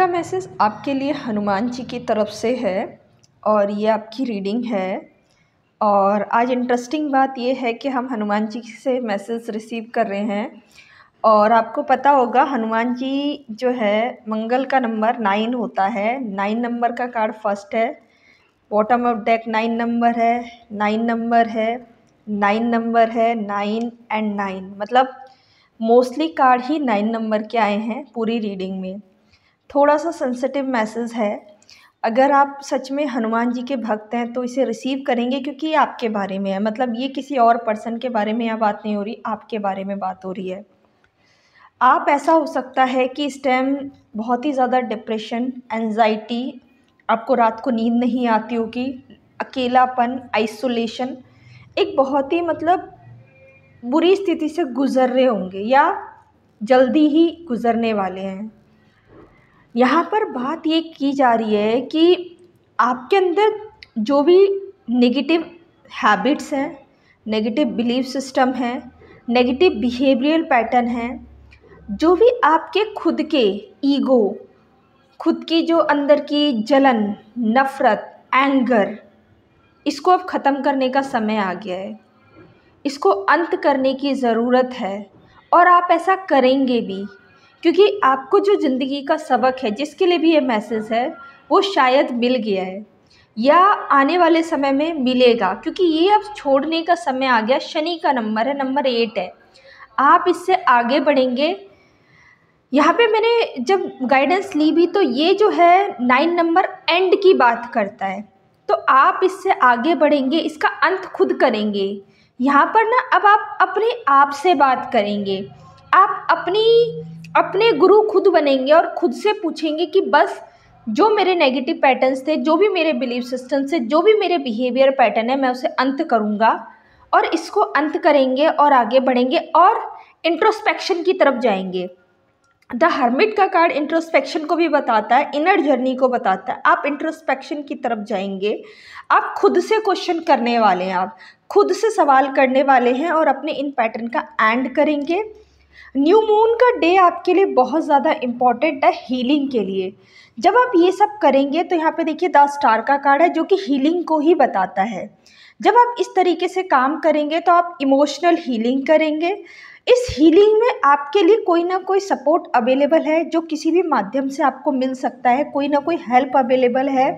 का मैसेज आपके लिए हनुमान जी की तरफ से है और ये आपकी रीडिंग है और आज इंटरेस्टिंग बात ये है कि हम हनुमान जी से मैसेज रिसीव कर रहे हैं और आपको पता होगा हनुमान जी जो है मंगल का नंबर नाइन होता है नाइन नंबर का कार्ड फर्स्ट है bottom of deck nine number है नाइन नंबर है नाइन नंबर है नाइन एंड नाइन मतलब मोस्टली कार्ड ही नाइन नंबर के आए हैं पूरी रीडिंग में थोड़ा सा सेंसिटिव मैसेज है अगर आप सच में हनुमान जी के भक्त हैं तो इसे रिसीव करेंगे क्योंकि ये आपके बारे में है मतलब ये किसी और पर्सन के बारे में यहाँ बात नहीं हो रही आपके बारे में बात हो रही है आप ऐसा हो सकता है कि इस टाइम बहुत ही ज़्यादा डिप्रेशन एनजाइटी आपको रात को नींद नहीं आती होगी अकेलापन आइसोलेशन एक बहुत ही मतलब बुरी स्थिति से गुज़र रहे होंगे या जल्दी ही गुज़रने वाले हैं यहाँ पर बात ये की जा रही है कि आपके अंदर जो भी नेगेटिव हैबिट्स हैं नेगेटिव बिलीफ सिस्टम है नेगेटिव बिहेवियरल पैटर्न है जो भी आपके खुद के ईगो खुद की जो अंदर की जलन नफ़रत एंगर इसको अब ख़त्म करने का समय आ गया है इसको अंत करने की ज़रूरत है और आप ऐसा करेंगे भी क्योंकि आपको जो ज़िंदगी का सबक है जिसके लिए भी ये मैसेज है वो शायद मिल गया है या आने वाले समय में मिलेगा क्योंकि ये अब छोड़ने का समय आ गया शनि का नंबर है नंबर एट है आप इससे आगे बढ़ेंगे यहाँ पे मैंने जब गाइडेंस ली भी तो ये जो है नाइन नंबर एंड की बात करता है तो आप इससे आगे बढ़ेंगे इसका अंत खुद करेंगे यहाँ पर ना अब आप अपने आप से बात करेंगे आप अपनी अपने गुरु खुद बनेंगे और खुद से पूछेंगे कि बस जो मेरे नेगेटिव पैटर्न्स थे जो भी मेरे बिलीफ सिस्टम से जो भी मेरे बिहेवियर पैटर्न है मैं उसे अंत करूँगा और इसको अंत करेंगे और आगे बढ़ेंगे और इंट्रोस्पेक्शन की तरफ जाएंगे द हर्मिट का कार्ड इंट्रोस्पेक्शन को भी बताता है इनर जर्नी को बताता है आप इंट्रोस्पेक्शन की तरफ जाएंगे आप खुद से क्वेश्चन करने वाले हैं आप खुद से सवाल करने वाले हैं और अपने इन पैटर्न का एंड करेंगे न्यू मून का डे आपके लिए बहुत ज़्यादा इम्पॉर्टेंट है हीलिंग के लिए जब आप ये सब करेंगे तो यहाँ पे देखिए द स्टार का कार्ड है जो कि हीलिंग को ही बताता है जब आप इस तरीके से काम करेंगे तो आप इमोशनल हीलिंग करेंगे इस हीलिंग में आपके लिए कोई ना कोई सपोर्ट अवेलेबल है जो किसी भी माध्यम से आपको मिल सकता है कोई ना कोई हेल्प अवेलेबल है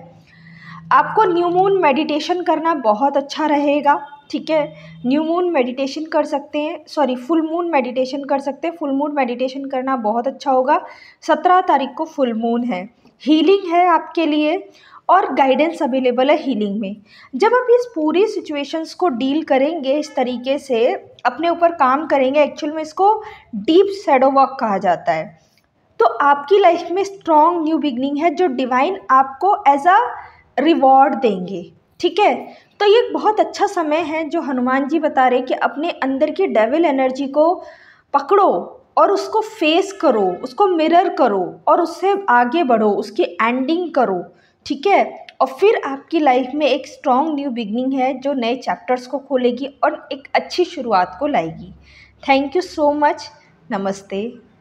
आपको न्यू मून मेडिटेशन करना बहुत अच्छा रहेगा ठीक है न्यू मून मेडिटेशन कर सकते हैं सॉरी फुल मून मेडिटेशन कर सकते हैं फुल मून मेडिटेशन करना बहुत अच्छा होगा सत्रह तारीख को फुल मून है हीलिंग है आपके लिए और गाइडेंस अवेलेबल है हीलिंग में जब आप इस पूरी सिचुएशंस को डील करेंगे इस तरीके से अपने ऊपर काम करेंगे एक्चुअल में इसको डीप सैडो वर्क कहा जाता है तो आपकी लाइफ में स्ट्रॉन्ग न्यू बिगनिंग है जो डिवाइन आपको एज अ रिवॉर्ड देंगे ठीक है तो ये बहुत अच्छा समय है जो हनुमान जी बता रहे कि अपने अंदर की डेविल एनर्जी को पकड़ो और उसको फेस करो उसको मिरर करो और उससे आगे बढ़ो उसकी एंडिंग करो ठीक है और फिर आपकी लाइफ में एक स्ट्रॉन्ग न्यू बिगनिंग है जो नए चैप्टर्स को खोलेगी और एक अच्छी शुरुआत को लाएगी थैंक यू सो मच नमस्ते